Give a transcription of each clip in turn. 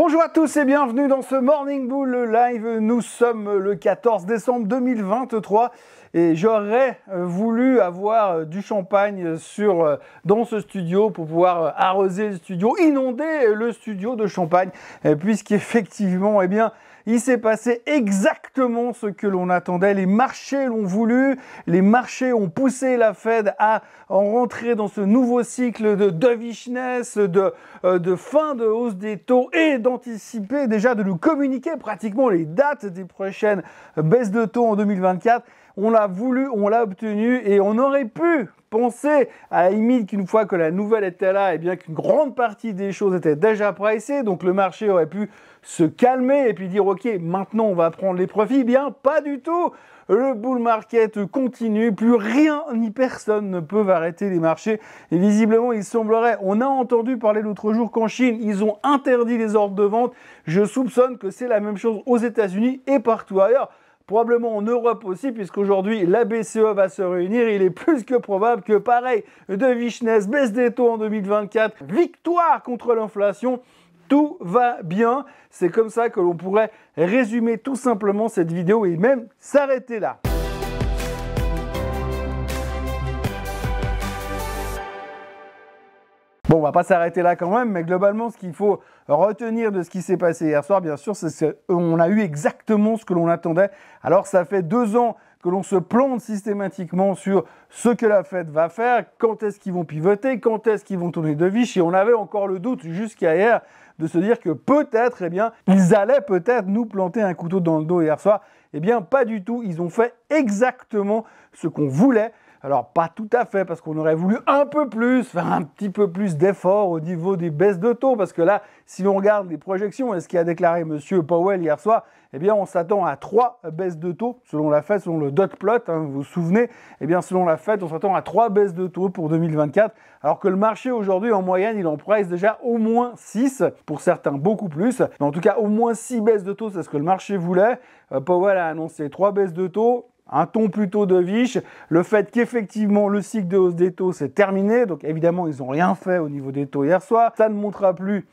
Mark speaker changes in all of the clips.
Speaker 1: Bonjour à tous et bienvenue dans ce Morning Bull Live. Nous sommes le 14 décembre 2023 et j'aurais euh, voulu avoir euh, du champagne sur, euh, dans ce studio pour pouvoir arroser le studio, inonder le studio de champagne puisqu'effectivement, eh bien, il s'est passé exactement ce que l'on attendait. Les marchés l'ont voulu, les marchés ont poussé la Fed à en rentrer dans ce nouveau cycle de dovishness, de, euh, de fin de hausse des taux et d'anticiper déjà de nous communiquer pratiquement les dates des prochaines baisses de taux en 2024 on l'a voulu, on l'a obtenu et on aurait pu penser à la limite qu'une fois que la nouvelle était là, et eh bien qu'une grande partie des choses étaient déjà pricées, donc le marché aurait pu se calmer et puis dire ok maintenant on va prendre les profits, eh bien pas du tout. Le bull market continue, plus rien ni personne ne peut arrêter les marchés. Et visiblement, il semblerait, on a entendu parler l'autre jour qu'en Chine, ils ont interdit les ordres de vente. Je soupçonne que c'est la même chose aux États-Unis et partout ailleurs probablement en Europe aussi, puisqu'aujourd'hui la BCE va se réunir. Il est plus que probable que pareil, de Vichness baisse des taux en 2024, victoire contre l'inflation tout va bien. C'est comme ça que l'on pourrait résumer tout simplement cette vidéo et même s'arrêter là. Bon, on va pas s'arrêter là quand même, mais globalement, ce qu'il faut retenir de ce qui s'est passé hier soir, bien sûr, c'est qu'on a eu exactement ce que l'on attendait. Alors, ça fait deux ans que l'on se plante systématiquement sur ce que la fête va faire, quand est-ce qu'ils vont pivoter, quand est-ce qu'ils vont tourner de viche, et on avait encore le doute jusqu'à hier de se dire que peut-être, eh bien, ils allaient peut-être nous planter un couteau dans le dos hier soir. Eh bien, pas du tout. Ils ont fait exactement ce qu'on voulait. Alors pas tout à fait, parce qu'on aurait voulu un peu plus, faire un petit peu plus d'efforts au niveau des baisses de taux, parce que là, si l'on regarde les projections et ce qu'a déclaré M. Powell hier soir, eh bien on s'attend à trois baisses de taux, selon la Fed, selon le dot plot, hein, vous vous souvenez, eh bien selon la Fed, on s'attend à trois baisses de taux pour 2024, alors que le marché aujourd'hui, en moyenne, il en presse déjà au moins six, pour certains beaucoup plus, en tout cas au moins six baisses de taux, c'est ce que le marché voulait. Euh, Powell a annoncé trois baisses de taux, un ton plutôt de viche, le fait qu'effectivement le cycle de hausse des taux s'est terminé, donc évidemment ils n'ont rien fait au niveau des taux hier soir, ça ne montera plus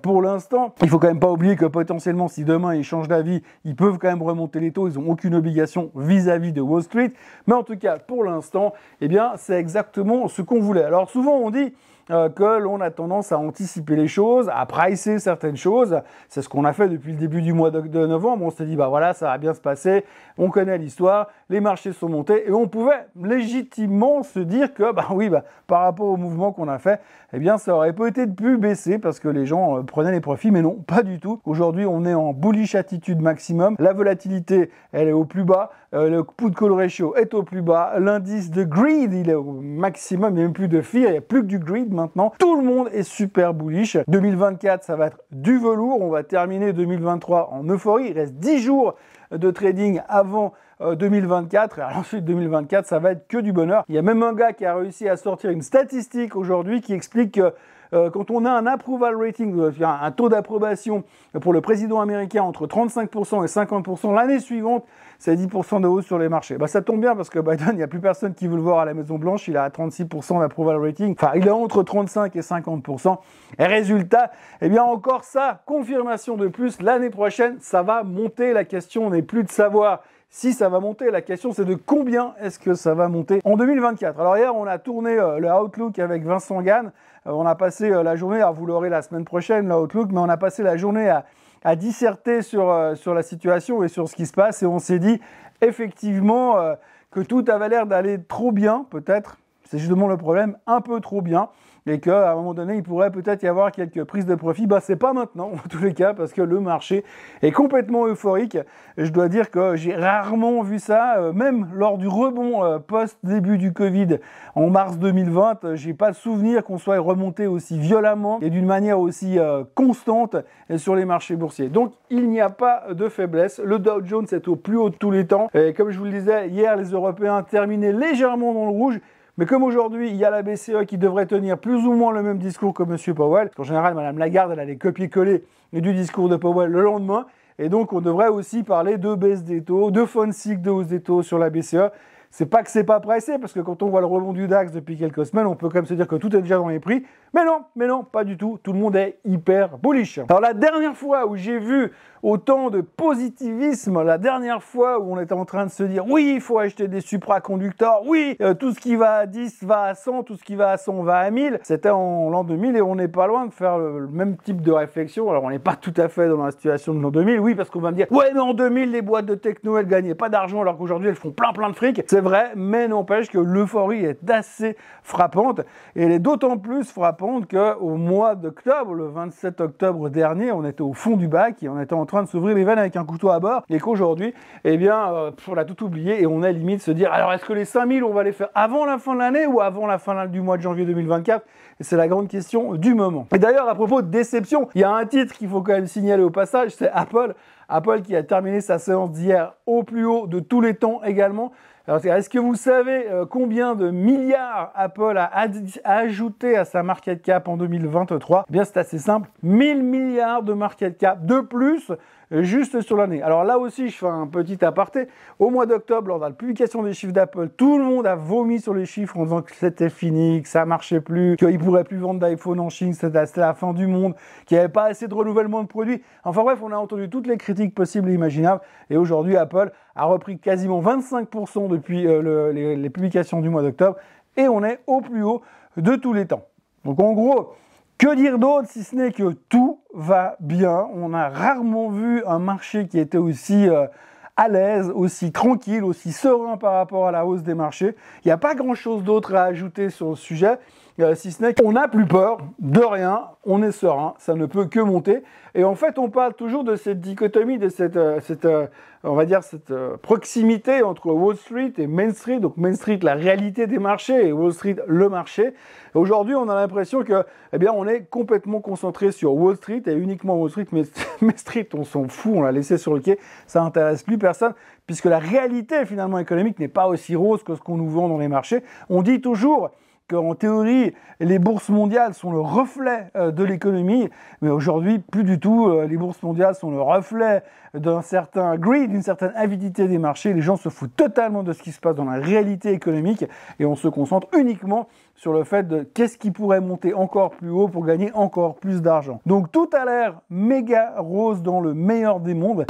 Speaker 1: pour l'instant. Il faut quand même pas oublier que potentiellement, si demain ils changent d'avis, ils peuvent quand même remonter les taux. Ils n'ont aucune obligation vis-à-vis de Wall Street. Mais en tout cas, pour l'instant, eh bien, c'est exactement ce qu'on voulait. Alors souvent, on dit euh, que l'on a tendance à anticiper les choses, à pricer certaines choses. C'est ce qu'on a fait depuis le début du mois de, novembre. On s'est dit, bah voilà, ça va bien se passer. On connaît l'histoire les marchés sont montés et on pouvait légitimement se dire que, bah oui, bah, par rapport au mouvement qu'on a fait, eh bien, ça aurait peut-être pu baisser parce que les gens euh, prenaient les profits, mais non, pas du tout. Aujourd'hui, on est en bullish attitude maximum. La volatilité, elle est au plus bas. Euh, le put call ratio est au plus bas. L'indice de greed, il est au maximum. Il n'y a même plus de fear, il n'y a plus que du greed maintenant. Tout le monde est super bullish. 2024, ça va être du velours. On va terminer 2023 en euphorie. Il reste 10 jours de trading avant 2024. Euh, et ensuite, 2024, ça va être que du bonheur. Il y a même un gars qui a réussi à sortir une statistique aujourd'hui qui explique que euh, quand on a un approval rating, euh, un taux d'approbation pour le président américain entre 35% et 50% l'année suivante, c'est 10% de hausse sur les marchés. Bah, ça tombe bien parce que Biden, il n'y a plus personne qui veut le voir à la Maison-Blanche. Il a 36% d'approval rating. Enfin, il est entre 35 et 50%. Et résultat, eh bien, encore ça, confirmation de plus. L'année prochaine, ça va monter. La question n'est plus de savoir si ça va monter. La question, c'est de combien est-ce que ça va monter en 2024. Alors hier, on a tourné euh, le Outlook avec Vincent Gann. Euh, on a passé euh, la journée, à vous l'aurez la semaine prochaine, le Outlook, mais on a passé la journée à à disserter sur, euh, sur la situation et sur ce qui se passe. Et on s'est dit effectivement euh, que tout avait l'air d'aller trop bien, peut-être. C'est justement le problème, un peu trop bien et qu'à un moment donné, il pourrait peut-être y avoir quelques prises de profit. Bah, n'est pas maintenant, en tous les cas, parce que le marché est complètement euphorique. Je dois dire que j'ai rarement vu ça, euh, même lors du rebond euh, post-début du Covid en mars 2020. Euh, j'ai pas de souvenir qu'on soit remonté aussi violemment et d'une manière aussi constante sur les marchés boursiers. Donc, il n'y a pas de faiblesse. Le Dow Jones est au plus haut de tous les temps. Et comme je vous le disais hier, les Européens terminaient légèrement dans le rouge. Mais comme aujourd'hui, il y a la BCE qui devrait tenir plus ou moins le même discours que M. Powell, En général, Mme Lagarde, elle a les copier-coller du discours de Powell le lendemain, et donc on devrait aussi parler de baisse des taux, de fonds de hausse des taux sur la BCE, c'est pas que c'est pas pressé, parce que quand on voit le rebond du DAX depuis quelques semaines, on peut quand même se dire que tout est déjà dans les prix. Mais non, mais non, pas du tout. Tout le monde est hyper bullish. Alors la dernière fois où j'ai vu autant de positivisme, la dernière fois où on était en train de se dire oui, il faut acheter des supraconducteurs, oui, euh, tout ce qui va à 10 va à 100, tout ce qui va à 100 va à 1000, c'était en l'an 2000 et on n'est pas loin de faire le, même type de réflexion. Alors on n'est pas tout à fait dans la situation de l'an 2000, oui, parce qu'on va me dire ouais, mais en 2000, les boîtes de techno, elles gagnaient pas d'argent alors qu'aujourd'hui, elles font plein plein de fric vrai, mais n'empêche que l'euphorie est assez frappante. Et elle est d'autant plus frappante qu'au mois d'octobre, le 27 octobre dernier, on était au fond du bac et on était en train de s'ouvrir les veines avec un couteau à bord. Et qu'aujourd'hui, eh bien, euh, on a tout oublié et on a limite se dire alors est-ce que les 5000, on va les faire avant la fin de l'année ou avant la fin du mois de janvier 2024 c'est la grande question du moment. Et d'ailleurs, à propos de déception, il y a un titre qu'il faut quand même signaler au passage, c'est Apple. Apple qui a terminé sa séance d'hier au plus haut de tous les temps également. Alors, est-ce que vous savez euh, combien de milliards Apple a ajouté à sa market cap en 2023 Eh bien, c'est assez simple. 1000 milliards de market cap de plus juste sur l'année. Alors là aussi, je fais un petit aparté. Au mois d'octobre, lors de la publication des chiffres d'Apple, tout le monde a vomi sur les chiffres en disant que c'était fini, que ça marchait plus, qu'ils pourraient plus vendre d'iPhone en Chine, c'était la fin du monde, qu'il n'y avait pas assez de renouvellement de produits. Enfin bref, on a entendu toutes les critiques possibles et imaginables. Et aujourd'hui, Apple a repris quasiment 25% depuis euh, les publications du mois d'octobre. Et on est au plus haut de tous les temps. Donc en gros, que dire d'autre si ce n'est que tout va bien. On a rarement vu un marché qui était aussi euh, à l'aise, aussi tranquille, aussi serein par rapport à la hausse des marchés. Il n'y a pas grand-chose d'autre à ajouter sur le sujet. Euh, si ce n'est qu'on n'a plus peur de rien, on est serein, ça ne peut que monter. Et en fait, on parle toujours de cette dichotomie, de cette, euh, cette euh, on va dire, cette proximité entre Wall Street et Main Street. Donc Main Street, la réalité des marchés, et Wall Street, le marché. Aujourd'hui, on a l'impression que, eh bien, on est complètement concentré sur Wall Street et uniquement Wall Street. Mais Main Street, on s'en fout, on l'a laissé sur le quai, ça n'intéresse plus personne puisque la réalité finalement économique n'est pas aussi rose que ce qu'on nous vend dans les marchés. On dit toujours en théorie, les bourses mondiales sont le reflet euh, de l'économie, mais aujourd'hui, plus du tout, euh, les bourses mondiales sont le reflet d'un certain greed, d'une certaine avidité des marchés. Les gens se foutent totalement de ce qui se passe dans la réalité économique et on se concentre uniquement sur le fait de qu'est-ce qui pourrait monter encore plus haut pour gagner encore plus d'argent. Donc tout a l'air méga rose dans le meilleur des mondes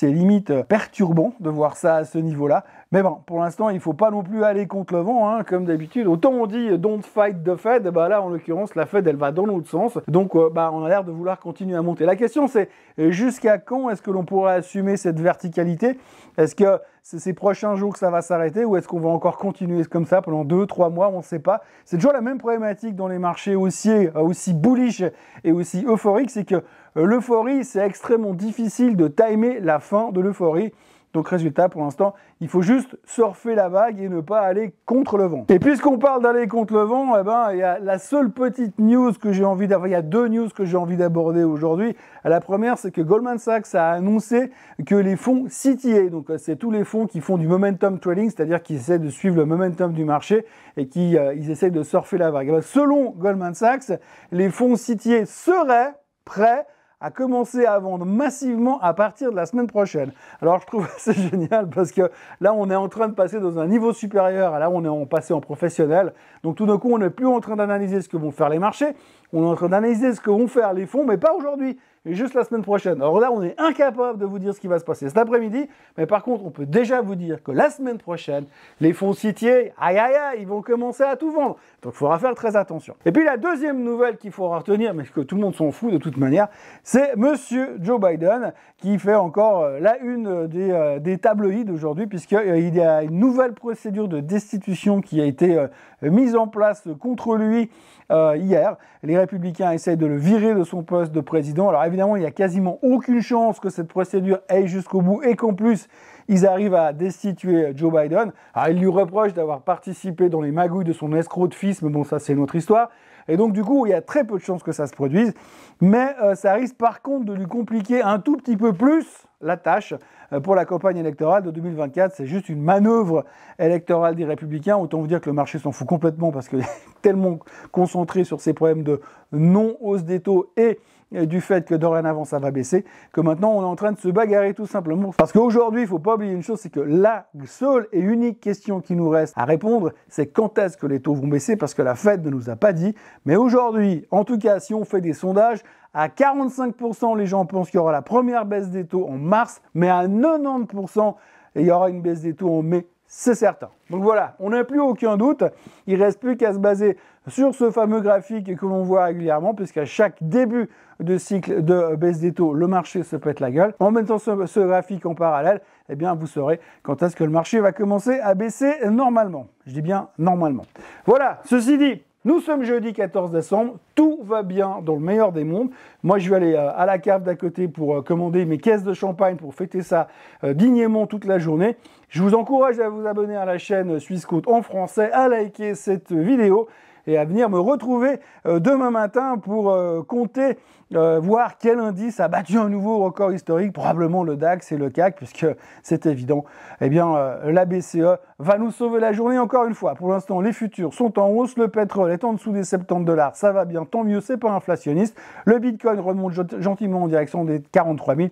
Speaker 1: c'est limite perturbant de voir ça à ce niveau-là. Mais bon, pour l'instant, il ne faut pas non plus aller contre le vent, hein, comme d'habitude. Autant on dit euh, don't fight the Fed, bah là, en l'occurrence, la Fed, elle va dans l'autre sens. Donc, euh, bah, on a l'air de vouloir continuer à monter. La question, c'est euh, jusqu'à quand est-ce que l'on pourrait assumer cette verticalité Est-ce que c'est ces prochains jours que ça va s'arrêter ou est-ce qu'on va encore continuer comme ça pendant 2-3 mois On ne sait pas. C'est toujours la même problématique dans les marchés haussiers, aussi bullish et aussi euphoriques, c'est que l'euphorie, c'est extrêmement difficile de timer la fin de l'euphorie. Donc résultat, pour l'instant, il faut juste surfer la vague et ne pas aller contre le vent. Et puisqu'on parle d'aller contre le vent, eh ben, il y a la seule petite news que j'ai envie d'avoir, il y a deux news que j'ai envie d'aborder aujourd'hui. La première, c'est que Goldman Sachs a annoncé que les fonds CTA, donc euh, c'est tous les fonds qui font du momentum trading, c'est-à-dire qui essaient de suivre le momentum du marché et qui euh, essaient de surfer la vague. Eh ben, selon Goldman Sachs, les fonds CTA seraient prêts à commencer à vendre massivement à partir de la semaine prochaine. Alors je trouve c'est génial parce que là on est en train de passer dans un niveau supérieur, là on est en passé en professionnel. Donc tout d'un coup on n'est plus en train d'analyser ce que vont faire les marchés, on est en train d'analyser ce que vont faire les fonds, mais pas aujourd'hui juste la semaine prochaine. Alors là, on est incapable de vous dire ce qui va se passer cet après-midi, mais par contre, on peut déjà vous dire que la semaine prochaine, les fonds citiers, aïe aïe aïe, ils vont commencer à tout vendre. Donc il faudra faire très attention. Et puis la deuxième nouvelle qu'il faudra retenir, mais que tout le monde s'en fout de toute manière, c'est Monsieur Joe Biden qui fait encore euh, la une des, euh, des tabloïds aujourd'hui, puisqu'il euh, y a une nouvelle procédure de destitution qui a été mise en place contre lui hier. Les républicains essayent de le virer de son poste de président. Alors évidemment, il n'y a quasiment aucune chance que cette procédure aille jusqu'au bout et qu'en plus, ils arrivent à destituer Joe Biden. Alors, ils lui reproche d'avoir participé dans les magouilles de son escroc de fils, mais bon, ça, c'est une autre histoire. Et donc, du coup, il y a très peu de chances que ça se produise. Mais euh, ça risque par contre de lui compliquer un tout petit peu plus la tâche euh, pour la campagne électorale de 2024. C'est juste une manœuvre électorale des républicains. Autant vous dire que le marché s'en fout complètement parce qu'il est tellement concentré sur ces problèmes de non-hausse des taux et du fait que dorénavant ça va baisser, que maintenant on est en train de se bagarrer tout simplement. Parce qu'aujourd'hui, il ne faut pas oublier une chose, c'est que la seule et unique question qui nous reste à répondre, c'est quand est-ce que les taux vont baisser, parce que la Fed ne nous a pas dit. Mais aujourd'hui, en tout cas, si on fait des sondages, à 45%, les gens pensent qu'il y aura la première baisse des taux en mars, mais à 9%, 90%, et il y aura une baisse des taux en mai, c'est certain. Donc voilà, on n'a plus aucun doute. Il ne reste plus qu'à se baser sur ce fameux graphique que l'on voit régulièrement, puisqu'à chaque début de cycle de baisse des taux, le marché se pète la gueule. En mettant ce, ce graphique en parallèle, eh bien, vous saurez quand est-ce que le marché va commencer à baisser normalement. Je dis bien normalement. Voilà, ceci dit, nous sommes jeudi 14 décembre, tout va bien dans le meilleur des mondes. Moi, je vais aller euh, à la cave d'à côté pour euh, commander mes caisses de champagne pour fêter ça euh, dignement toute la journée. Je vous encourage à vous abonner à la chaîne Suisse Côte en français, à liker cette vidéo et à venir me retrouver euh, demain matin pour euh, compter, euh, voir quel indice a battu un nouveau record historique, probablement le DAX et le CAC, puisque c'est évident. Eh bien, la BCE va nous sauver la journée encore une fois. Pour l'instant, les futurs sont en hausse, le pétrole est en dessous des 70 dollars, ça va bien, tant mieux, c'est pas inflationniste. Le Bitcoin remonte gentiment en direction des 43 000,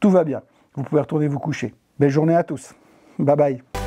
Speaker 1: tout va bien. Vous pouvez retourner vous coucher. Belle journée à tous. Bye bye.